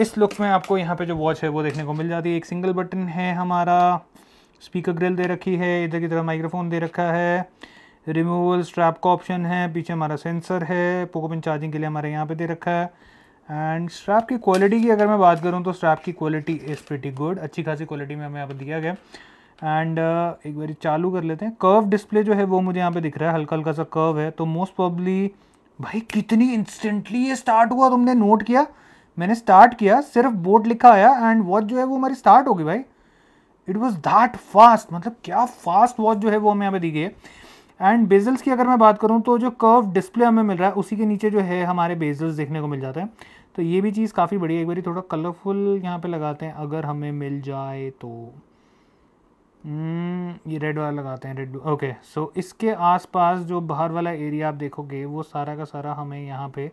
इस लुक में आपको यहाँ पे जो वॉच है वो देखने को मिल जाती है एक सिंगल बटन है हमारा स्पीकर ग्रिल दे रखी है इधर की तरह माइक्रोफोन दे रखा है रिमूवल स्ट्रैप का ऑप्शन है पीछे हमारा सेंसर है पोकोपिन चार्जिंग के लिए हमारे यहाँ पे दे रखा है एंड स्ट्रैप की क्वालिटी की अगर मैं बात करूँ तो स्ट्रैप की क्वालिटी इज़ प्रटी गुड अच्छी खासी क्वालिटी में हमें यहाँ पर दिया गया एंड uh, एक बार चालू कर लेते हैं कर्व डिस्प्ले जो है वो मुझे यहाँ पे दिख रहा है हल्का हल्का सा कर्व है तो मोस्ट प्रॉब्ली भाई कितनी इंस्टेंटली ये स्टार्ट हुआ तुमने नोट किया मैंने स्टार्ट किया सिर्फ बोर्ड लिखा आया एंड वॉच जो है वो हमारी स्टार्ट होगी भाई इट वॉज दैट फास्ट मतलब क्या फास्ट वॉच जो है वो हमें यहाँ पे दी गई है एंड बेजल्स की अगर मैं बात करूँ तो जो कर्व डिस्प्ले हमें मिल रहा है उसी के नीचे जो है हमारे बेजल्स देखने को मिल जाते हैं तो ये भी चीज़ काफ़ी बढ़िया एक बार थोड़ा कलरफुल यहाँ पे लगाते हैं अगर हमें मिल जाए तो hmm, ये रेड वाला लगाते हैं रेड ओके सो इसके आसपास जो बाहर वाला एरिया आप देखोगे वो सारा का सारा हमें यहाँ पे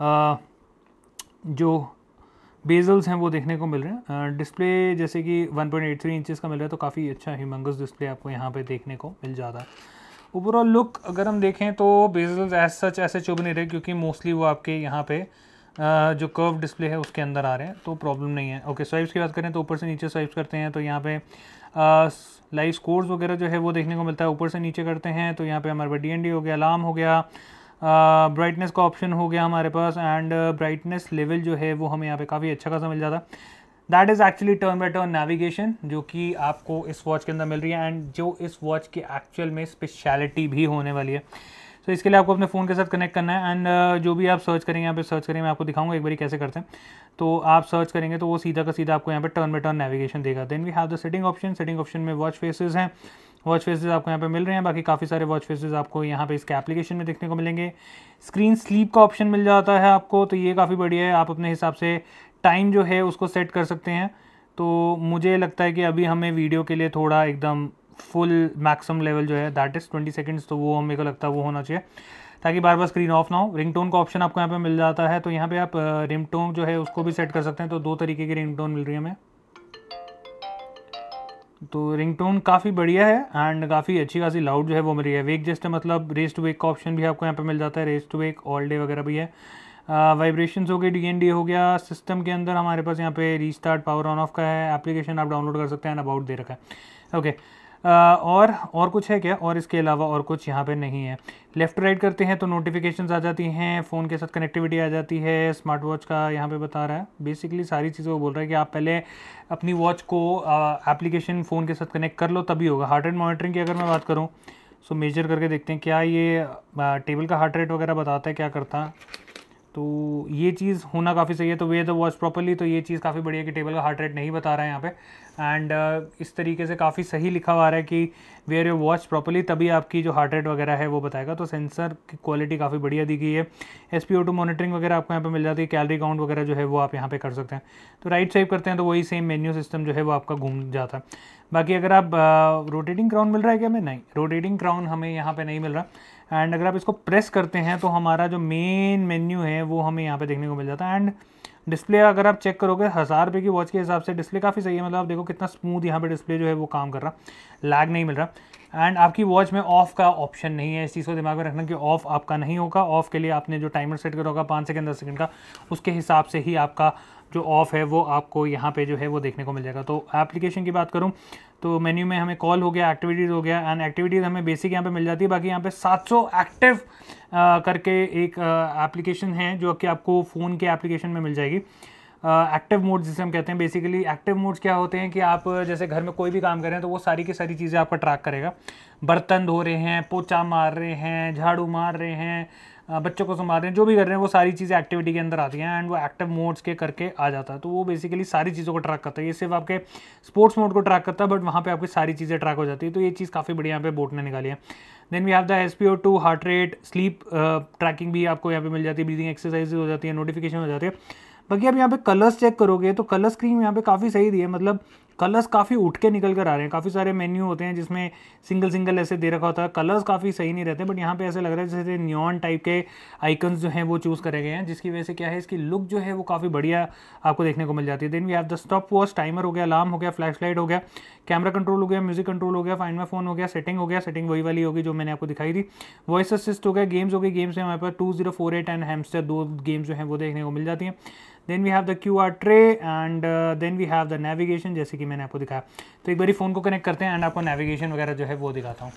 आ, uh, जो बेजल्स हैं वो देखने को मिल रहे हैं डिस्प्ले जैसे कि 1.83 पॉइंट इंचज़ का मिल रहा है तो काफ़ी अच्छा ह्यूमंगस डिस्प्ले आपको यहाँ पे देखने को मिल जाता है ओवरऑल लुक अगर हम देखें तो बेजल्स एज सच ऐसे चुभ नहीं रहे क्योंकि मोस्टली वो आपके यहाँ पे जो कर्व डिस्प्ले है उसके अंदर आ रहे हैं तो प्रॉब्लम नहीं है ओके स्वाइप्स की बात करें तो ऊपर से नीचे स्वाइप्स करते हैं तो यहाँ पे लाइव स्कोर्स वगैरह जो है वो देखने को मिलता है ऊपर से नीचे करते हैं तो यहाँ पे हमारे पास डी हो गया अलार्म हो गया ब्राइटनेस का ऑप्शन हो गया हमारे पास एंड ब्राइटनेस लेवल जो है वो हमें यहाँ पे काफ़ी अच्छा खासा मिल जाता that is actually turn by turn navigation जो कि आपको इस वॉच के अंदर मिल रही है एंड जो इस वॉच की एक्चुअल में स्पेशलिटी भी होने वाली है तो इसके लिए आपको अपने फ़ोन के साथ कनेक्ट करना है एंड uh, जो भी आप सर्च करेंगे यहाँ पे सर्च करेंगे मैं आपको दिखाऊंगा एक बार कैसे करते हैं तो आप सर्च करेंगे तो वो सीधा का सीधा आपको यहाँ पे टर्न बाई टर्न नेविगेशन देगा then we have the setting option setting option में वॉच फेसेस हैं वॉच फेसेस आपको यहाँ पे मिल रहे हैं बाकी काफ़ी सारे वॉच फेसेस आपको यहाँ पे इसके एप्लीकेशन में देखने को मिलेंगे स्क्रीन स्लीप का ऑप्शन मिल जाता है आपको तो ये काफ़ी बढ़िया है आप अपने हिसाब से टाइम जो है उसको सेट कर सकते हैं तो मुझे लगता है कि अभी हमें वीडियो के लिए थोड़ा एकदम फुल मैक्सिमम लेवल जो है दैट इज़ ट्वेंटी सेकेंड्स तो वो मेरे को लगता है वो होना चाहिए ताकि बार बार स्क्रीन ऑफ ना हो रिंगटोन का ऑप्शन आपको यहाँ पे मिल जाता है तो यहाँ पे आप रिंगटोन जो है उसको भी सेट कर सकते हैं तो दो तरीके की रिंगटोन मिल रही है हमें तो रिंगटोन काफ़ी बढ़िया है एंड काफ़ी अच्छी खासी लाउड जो है वो मिल रही है वेक जस्ट मतलब रेस टू वेक का ऑप्शन भी आपको यहाँ पे मिल जाता है raise to wake all day वगैरह भी है वाइब्रेशन हो गए डी हो गया सिस्टम के अंदर हमारे पास यहाँ पे रीस्टार्ट पावर ऑन ऑफ का है एप्लीकेशन आप डाउनलोड कर सकते हैं एंड अबाउट दे रखा है ओके okay. और और कुछ है क्या और इसके अलावा और कुछ यहाँ पे नहीं है लेफ़्ट राइट करते हैं तो नोटिफिकेशन आ जाती हैं फ़ोन के साथ कनेक्टिविटी आ जाती है स्मार्ट वॉच का यहाँ पे बता रहा है बेसिकली सारी चीज़ें वो बोल रहा है कि आप पहले अपनी वॉच को एप्लीकेशन फ़ोन के साथ कनेक्ट कर लो तभी होगा हार्ट रेट मॉनिटरिंग की अगर मैं बात करूँ सो मेजर करके देखते हैं क्या ये टेबल का हार्ट रेट वगैरह बताता है क्या करता है तो ये चीज़ होना काफ़ी सही है तो वे द वॉच प्रॉपरली तो ये चीज़ काफ़ी बढ़िया कि टेबल का हार्ट रेट नहीं बता रहा है यहाँ पे एंड uh, इस तरीके से काफ़ी सही लिखा हुआ रहा है कि वेयर योर वॉच प्रॉपरली तभी आपकी जो हार्ट रेट वगैरह है वो बताएगा तो सेंसर की क्वालिटी काफ़ी बढ़िया दी गई है S P O two monitoring वगैरह आपको यहाँ पर मिल जाती है कैलरी काउंट वगैरह जो है वो आप यहाँ पर कर सकते हैं तो राइट साइड करते हैं तो वही सेम मेन्यू सिस्टम जो है वो आपका घूम जाता है बाकी अगर आप रोटेटिंग क्राउन मिल रहा है क्या हमें नहीं रोटेटिंग क्राउन हमें यहाँ पे नहीं मिल रहा एंड अगर आप इसको प्रेस करते हैं तो हमारा जो मेन मेन्यू है वो हमें यहाँ पे देखने को मिल जाता है एंड डिस्प्ले अगर आप चेक करोगे हज़ार रुपये की वॉच के हिसाब से डिस्प्ले काफ़ी सही है मतलब आप देखो कितना स्मूथ यहाँ पे डिस्प्ले जो है वो काम कर रहा लैग नहीं मिल रहा एंड आपकी वॉच में ऑफ का ऑप्शन नहीं है इस चीज़ को दिमाग में रखना कि ऑफ आपका नहीं होगा ऑफ के लिए आपने जो टाइमर सेट करा होगा पाँच सेकेंड दस सेकेंड का उसके हिसाब से ही आपका जो ऑफ है वो आपको यहाँ पे जो है वो देखने को मिल जाएगा तो एप्लीकेशन की बात करूँ तो मेन्यू में हमें कॉल हो गया एक्टिविटीज़ हो गया एंड एक्टिविटीज़ हमें बेसिक यहाँ पे मिल जाती है बाकी यहाँ पे 700 एक्टिव करके एक एप्लीकेशन है जो कि आपको फ़ोन के एप्लीकेशन में मिल जाएगी एक्टिव मोड जिसे हम कहते हैं बेसिकली एक्टिव मोड्स क्या होते हैं कि आप जैसे घर में कोई भी काम कर रहे हैं तो वो सारी की सारी चीज़ें आपका ट्रैक करेगा बर्तन धो रहे हैं पोचा मार रहे हैं झाड़ू मार रहे हैं बच्चों को संभाल रहे हैं जो भी कर रहे हैं वो सारी चीज़ें एक्टिविटी के अंदर आती हैं एंड वो एक्टिव मोड्स के करके आ जाता है तो वो बेसिकली सारी चीज़ों को ट्रैक करता है ये सिर्फ आपके स्पोर्ट्स मोड को ट्रैक करता है बट वहाँ पे आपकी सारी चीज़ें ट्रैक हो जाती है तो ये चीज़ काफ़ी बढ़िया यहाँ पे बोट ने निकाली है then we have the S P O two heart rate sleep tracking भी आपको यहाँ पे मिल जाती है ब्रीदिंग एक्सरसाइज हो जाती है नोटिफिकेशन हो जाती है बाकी आप यहाँ पे कलर्स चेक करोगे तो कलर स्क्रीन यहाँ पे काफ़ी सही दी है मतलब कलर्स काफ़ी उठ के निकल कर आ रहे हैं काफ़ी सारे मेन्यू होते हैं जिसमें सिंगल सिंगल ऐसे दे रखा होता है कलर्स काफ़ी सही नहीं रहते बट यहाँ पे ऐसे लग रहा है जैसे न्यून टाइप के आइकन्स जो हैं वो चूज़ करे गए हैं जिसकी वजह से क्या है इसकी लुक जो है वो काफ़ी बढ़िया आपको देखने को मिल जाती है then we have the stopwatch timer हो गया अलार्म हो गया फ्लैश लाइट हो गया कैमरा कंट्रोल हो गया म्यूजिक कंट्रोल हो गया फाइन माई फोन हो गया सेटिंग हो गया सेटिंग वही वाली होगी जो मैंने आपको दिखाई दी वॉइस असिस्ट हो गया गेम्स हो गई गेम्स में हमारे पास two zero four eight and hamster दो गेम्स जो हैं वो देखने को मिल जाती हैं then we have the Q R tray and then we have the navigation जैसे कि मैंने आपको दिखाया तो एक बार फ़ोन को कनेक्ट करते हैं एंड आपको नेविगेशन वगैरह जो है वो दिखाता हूँ